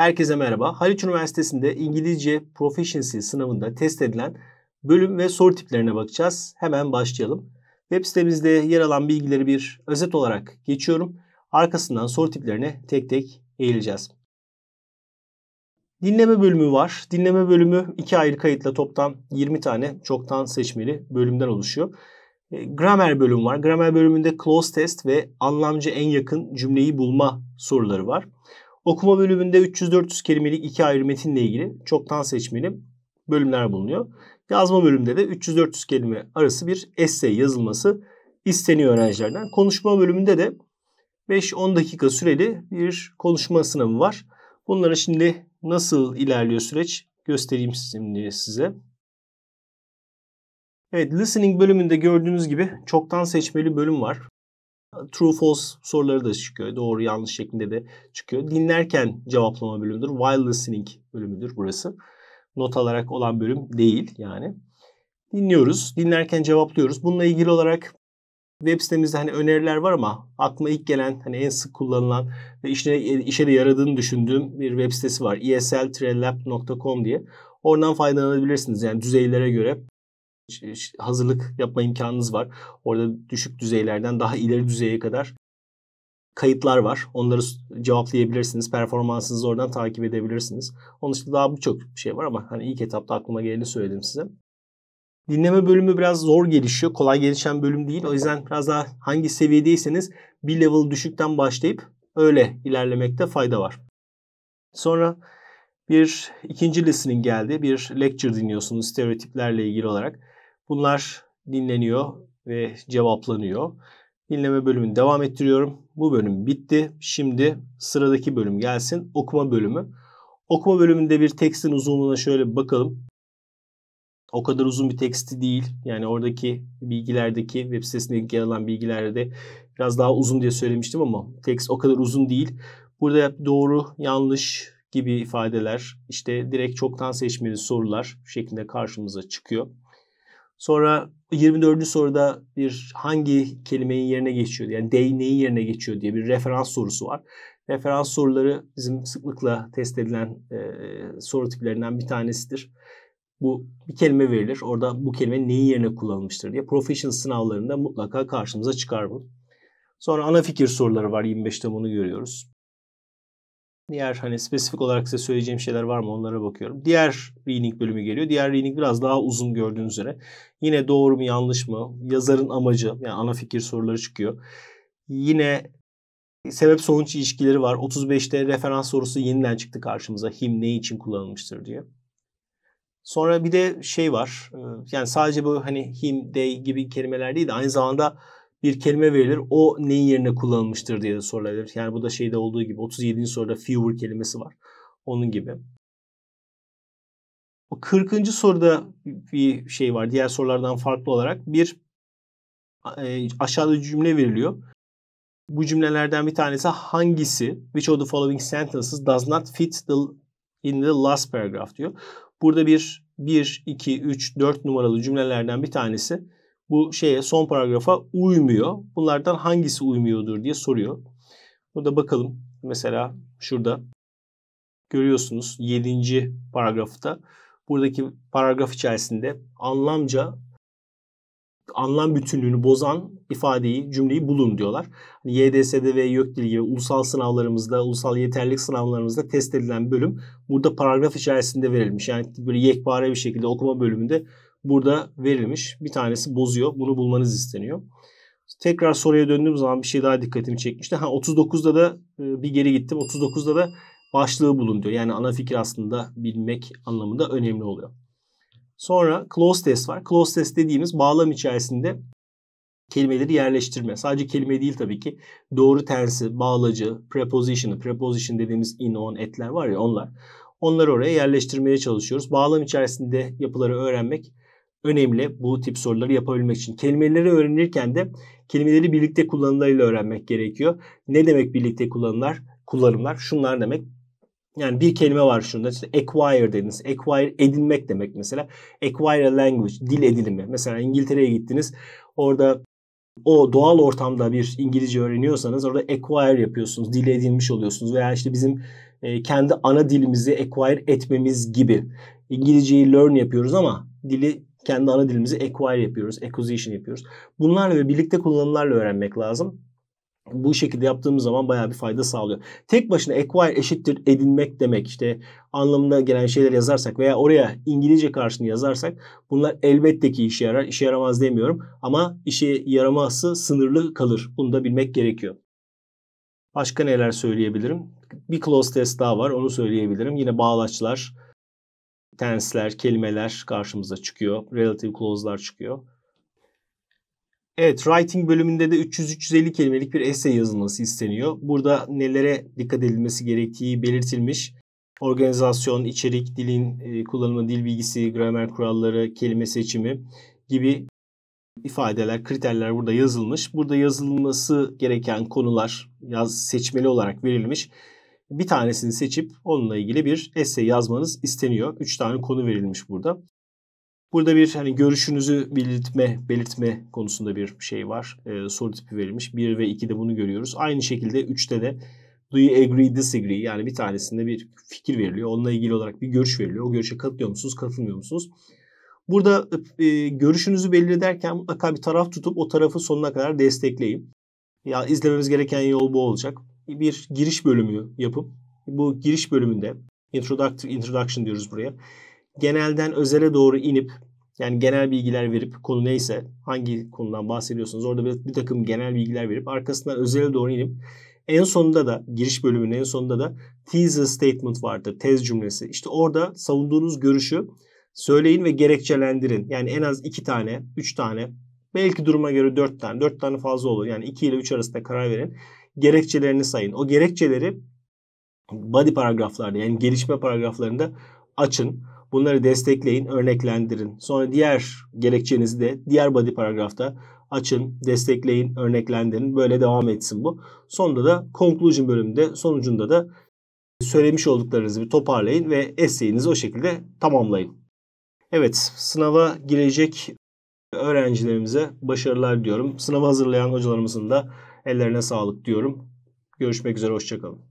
Herkese merhaba. Haliç Üniversitesi'nde İngilizce Proficiency sınavında test edilen bölüm ve soru tiplerine bakacağız. Hemen başlayalım. Web sitemizde yer alan bilgileri bir özet olarak geçiyorum. Arkasından soru tiplerine tek tek eğileceğiz. Dinleme bölümü var. Dinleme bölümü iki ayrı kayıtla toplam 20 tane çoktan seçmeli bölümden oluşuyor. E, gramer bölümü var. Gramer bölümünde close test ve anlamcı en yakın cümleyi bulma soruları var. Okuma bölümünde 300-400 kelimelik iki ayrı metinle ilgili çoktan seçmeli bölümler bulunuyor. Yazma bölümünde de 300-400 kelime arası bir essay yazılması isteniyor öğrencilerden. Konuşma bölümünde de 5-10 dakika süreli bir konuşma sınavı var. Bunlara şimdi nasıl ilerliyor süreç göstereyim şimdi size. Evet, listening bölümünde gördüğünüz gibi çoktan seçmeli bölüm var true false soruları da çıkıyor. Doğru yanlış şeklinde de çıkıyor. Dinlerken cevaplama bölümüdür. While listening bölümüdür burası. Not alarak olan bölüm değil yani. Dinliyoruz. Dinlerken cevaplıyoruz. Bununla ilgili olarak web sitemizde hani öneriler var ama aklıma ilk gelen hani en sık kullanılan ve işine, işe de yaradığını düşündüğüm bir web sitesi var. esl diye. Oradan faydalanabilirsiniz yani düzeylere göre hazırlık yapma imkanınız var. Orada düşük düzeylerden daha ileri düzeye kadar kayıtlar var. Onları cevaplayabilirsiniz. Performansınızı oradan takip edebilirsiniz. Onun dışında daha birçok şey var ama hani ilk etapta aklıma geleni söyledim size. Dinleme bölümü biraz zor gelişiyor. Kolay gelişen bölüm değil. O yüzden biraz daha hangi seviyedeyseniz bir level düşükten başlayıp öyle ilerlemekte fayda var. Sonra bir ikinci listening geldi. Bir lecture dinliyorsunuz stereotiplerle ilgili olarak. Bunlar dinleniyor ve cevaplanıyor. Dinleme bölümünü devam ettiriyorum. Bu bölüm bitti. Şimdi sıradaki bölüm gelsin. Okuma bölümü. Okuma bölümünde bir tekstin uzunluğuna şöyle bir bakalım. O kadar uzun bir teksti değil. Yani oradaki bilgilerdeki web sitesinde yer alan bilgilerde biraz daha uzun diye söylemiştim ama tekst o kadar uzun değil. Burada doğru, yanlış gibi ifadeler, işte direkt çoktan seçmeli sorular şeklinde karşımıza çıkıyor. Sonra 24. soruda bir hangi kelimenin yerine geçiyor yani they neyin yerine geçiyor diye bir referans sorusu var. Referans soruları bizim sıklıkla test edilen e, soru tiplerinden bir tanesidir. Bu bir kelime verilir. Orada bu kelime neyin yerine kullanılmıştır diye profession sınavlarında mutlaka karşımıza çıkar bu. Sonra ana fikir soruları var. 25'te bunu görüyoruz. Diğer hani spesifik olarak size söyleyeceğim şeyler var mı onlara bakıyorum. Diğer reading bölümü geliyor. Diğer reading biraz daha uzun gördüğünüz üzere. Yine doğru mu yanlış mı? Yazarın amacı yani ana fikir soruları çıkıyor. Yine sebep sonuç ilişkileri var. 35'te referans sorusu yeniden çıktı karşımıza. Him ne için kullanılmıştır diye. Sonra bir de şey var. Ee, yani sadece bu hani him, they gibi kelimeler değil de aynı zamanda bir kelime verilir. O neyin yerine kullanılmıştır diye de sorulabilir. Yani bu da şeyde olduğu gibi 37. soruda fewer kelimesi var. Onun gibi. 40. soruda bir şey var. Diğer sorulardan farklı olarak bir e, aşağıda cümle veriliyor. Bu cümlelerden bir tanesi hangisi which of the following sentences does not fit the in the last paragraph diyor. Burada bir 1, 2, 3, 4 numaralı cümlelerden bir tanesi bu şeye son paragrafa uymuyor. Bunlardan hangisi uymuyordur diye soruyor. Burada bakalım. Mesela şurada görüyorsunuz 7. paragrafta buradaki paragraf içerisinde anlamca anlam bütünlüğünü bozan ifadeyi, cümleyi bulun diyorlar. Hani YDS'de ve YÖKDİL gibi ulusal sınavlarımızda, ulusal yeterlilik sınavlarımızda test edilen bölüm burada paragraf içerisinde verilmiş. Yani böyle yekpare bir şekilde okuma bölümünde burada verilmiş. Bir tanesi bozuyor. Bunu bulmanız isteniyor. Tekrar soruya döndüğüm zaman bir şey daha dikkatimi çekmişti. Ha 39'da da e, bir geri gittim. 39'da da başlığı bulun diyor. Yani ana fikir aslında bilmek anlamında önemli oluyor. Sonra close test var. Close test dediğimiz bağlam içerisinde kelimeleri yerleştirme. Sadece kelime değil tabii ki. Doğru tensi bağlacı, preposition'ı, preposition dediğimiz in, on, etler var ya onlar. Onları oraya yerleştirmeye çalışıyoruz. Bağlam içerisinde yapıları öğrenmek önemli bu tip soruları yapabilmek için. Kelimeleri öğrenirken de kelimeleri birlikte kullanılarıyla öğrenmek gerekiyor. Ne demek birlikte kullanılar? Kullanımlar şunlar demek. Yani bir kelime var şunda. İşte acquire dediniz. Acquire edinmek demek mesela. Acquire a language, dil edinimi. Mesela İngiltere'ye gittiniz. Orada o doğal ortamda bir İngilizce öğreniyorsanız orada acquire yapıyorsunuz. Dil edinmiş oluyorsunuz. Veya işte bizim e, kendi ana dilimizi acquire etmemiz gibi. İngilizceyi learn yapıyoruz ama dili kendi ana dilimizi acquire yapıyoruz, acquisition yapıyoruz. Bunlarla ve birlikte kullanımlarla öğrenmek lazım. Bu şekilde yaptığımız zaman bayağı bir fayda sağlıyor. Tek başına acquire eşittir edinmek demek işte anlamına gelen şeyler yazarsak veya oraya İngilizce karşını yazarsak bunlar elbette ki işe yarar. İşe yaramaz demiyorum ama işe yaramazsa sınırlı kalır. Bunu da bilmek gerekiyor. Başka neler söyleyebilirim? Bir close test daha var onu söyleyebilirim. Yine bağlaçlar, tensler, kelimeler karşımıza çıkıyor. Relative clause'lar çıkıyor. Evet, writing bölümünde de 300-350 kelimelik bir essay yazılması isteniyor. Burada nelere dikkat edilmesi gerektiği belirtilmiş. Organizasyon, içerik, dilin e, kullanımı, dil bilgisi, gramer kuralları, kelime seçimi gibi ifadeler, kriterler burada yazılmış. Burada yazılması gereken konular yaz seçmeli olarak verilmiş bir tanesini seçip onunla ilgili bir essay yazmanız isteniyor. Üç tane konu verilmiş burada. Burada bir hani görüşünüzü belirtme, belirtme konusunda bir şey var. E, soru tipi verilmiş. 1 ve 2'de bunu görüyoruz. Aynı şekilde 3'te de do you agree, disagree yani bir tanesinde bir fikir veriliyor. Onunla ilgili olarak bir görüş veriliyor. O görüşe katılıyor musunuz, katılmıyor musunuz? Burada e, görüşünüzü belirlerken ederken mutlaka bir taraf tutup o tarafı sonuna kadar destekleyin. Ya izlememiz gereken yol bu olacak bir giriş bölümü yapıp bu giriş bölümünde introductive introduction diyoruz buraya. Genelden özele doğru inip yani genel bilgiler verip konu neyse hangi konudan bahsediyorsunuz orada bir, bir takım genel bilgiler verip arkasından özele doğru inip en sonunda da giriş bölümünün en sonunda da thesis statement vardır. Tez cümlesi. İşte orada savunduğunuz görüşü söyleyin ve gerekçelendirin. Yani en az iki tane, üç tane, belki duruma göre dört tane. Dört tane fazla olur. Yani iki ile üç arasında karar verin gerekçelerini sayın. O gerekçeleri body paragraflarda yani gelişme paragraflarında açın. Bunları destekleyin, örneklendirin. Sonra diğer gerekçenizi de diğer body paragrafta açın, destekleyin, örneklendirin. Böyle devam etsin bu. Sonunda da conclusion bölümünde sonucunda da söylemiş olduklarınızı bir toparlayın ve essayinizi o şekilde tamamlayın. Evet, sınava girecek öğrencilerimize başarılar diyorum. Sınava hazırlayan hocalarımızın da Ellerine sağlık diyorum. Görüşmek üzere, hoşçakalın.